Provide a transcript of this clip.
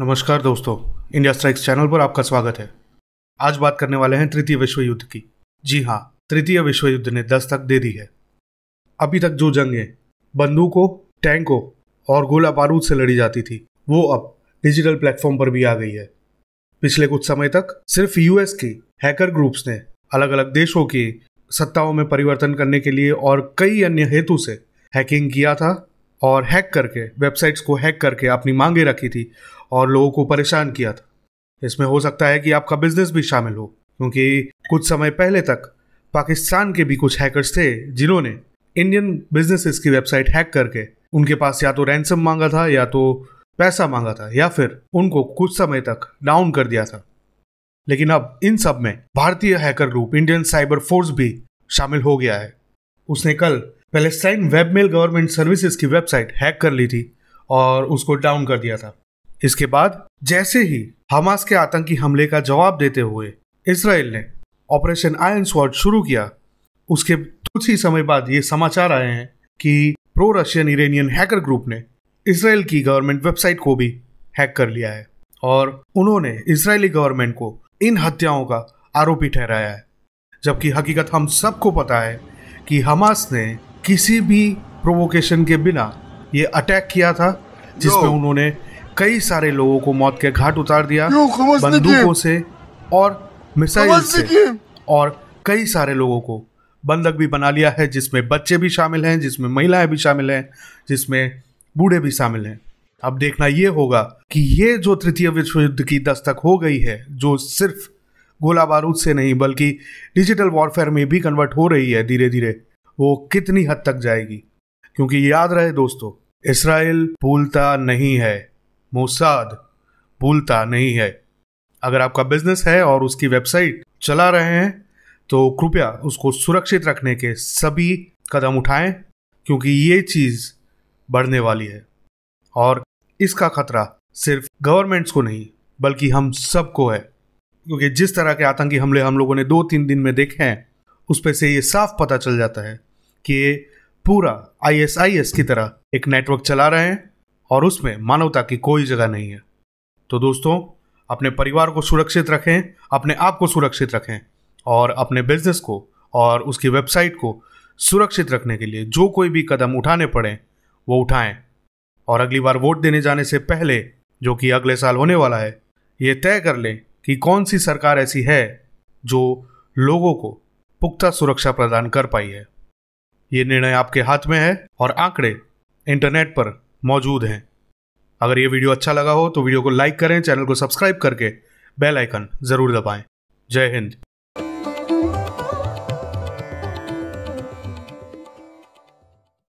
नमस्कार दोस्तों India strikes channel पर आपका स्वागत है आज बात करने वाले हैं तृतीय विश्व युद्ध की जी हाँ तृतीय विश्व युद्ध ने दस्तक दे दी है अभी तक जो जंगें बंदूकों टैंकों और गोला बारूद से लड़ी जाती थी वो अब डिजिटल प्लेटफॉर्म पर भी आ गई है पिछले कुछ समय तक सिर्फ यूएस की हैकर ग्रुप्स ने अलग अलग देशों की सत्ताओं में परिवर्तन करने के लिए और कई अन्य हेतु से हैकिंग किया था और हैक करके वेबसाइट्स को हैक करके अपनी मांगे रखी थी और लोगों को परेशान किया था इसमें हो सकता है कि आपका बिजनेस भी शामिल हो क्योंकि कुछ समय पहले तक पाकिस्तान के भी कुछ हैकर्स थे जिन्होंने इंडियन बिजनेसेस की वेबसाइट हैक करके उनके पास या तो रैंसम मांगा था या तो पैसा मांगा था या फिर उनको कुछ समय तक डाउन कर दिया था लेकिन अब इन सब में भारतीय hacker group Indian cyber force भी शामिल हो गया है उसने कल पैलेस्टाइन वेबमेल गवर्नमेंट सर्विसेज की वेबसाइट हैक कर ली थी और उसको डाउन कर दिया था इसके बाद जैसे ही हमास के आतंकी हमले का जवाब देते हुए इसराइल ने ऑपरेशन आयन स्वॉर्ड शुरू किया उसके कुछ ही समय बाद ये समाचार आए हैं कि pro Russian Iranian hacker group ने इसराइल की गवर्नमेंट वेबसाइट को भी हैक कर लिया है और उन्होंने इसराइली गवर्नमेंट को इन हत्याओं का आरोपी ठहराया है जबकि हकीकत हम सबको पता है कि हमास ने किसी भी प्रोवोकेशन के बिना ये अटैक किया था जिसमें उन्होंने कई सारे लोगों को मौत के घाट उतार दिया बंदूकों से और मिसाइल से और कई सारे लोगों को बंधक भी बना लिया है जिसमें बच्चे भी शामिल हैं जिसमें महिलाएं भी शामिल हैं जिसमें बूढ़े भी शामिल हैं अब देखना ये होगा कि ये जो तृतीय विश्व युद्ध की दस्तक हो गई है जो सिर्फ गोला बारूद से नहीं बल्कि डिजिटल वॉरफेयर में भी कन्वर्ट हो रही है धीरे धीरे वो कितनी हद तक जाएगी क्योंकि याद रहे दोस्तों इसराइल भूलता नहीं है मोसाद भूलता नहीं है अगर आपका बिजनेस है और उसकी वेबसाइट चला रहे हैं तो कृपया उसको सुरक्षित रखने के सभी कदम उठाएं क्योंकि ये चीज़ बढ़ने वाली है और इसका खतरा सिर्फ गवर्नमेंट्स को नहीं बल्कि हम सबको है क्योंकि जिस तरह के आतंकी हमले हम लोगों ने दो तीन दिन में देखे हैं उस पर से ये साफ पता चल जाता है कि पूरा आईएसआईएस की तरह एक नेटवर्क चला रहे हैं और उसमें मानवता की कोई जगह नहीं है तो दोस्तों अपने परिवार को सुरक्षित रखें अपने आप को सुरक्षित रखें और अपने बिजनेस को और उसकी वेबसाइट को सुरक्षित रखने के लिए जो कोई भी कदम उठाने पड़े वो उठाएं और अगली बार वोट देने जाने से पहले जो कि अगले साल होने वाला है ये तय कर लें कि कौन सी सरकार ऐसी है जो लोगों को पुख्ता सुरक्षा प्रदान कर पाई है ये निर्णय आपके हाथ में है और आंकड़े इंटरनेट पर मौजूद हैं अगर ये वीडियो अच्छा लगा हो तो वीडियो को लाइक करें चैनल को सब्सक्राइब करके बेल आइकन ज़रूर दबाएं जय हिंद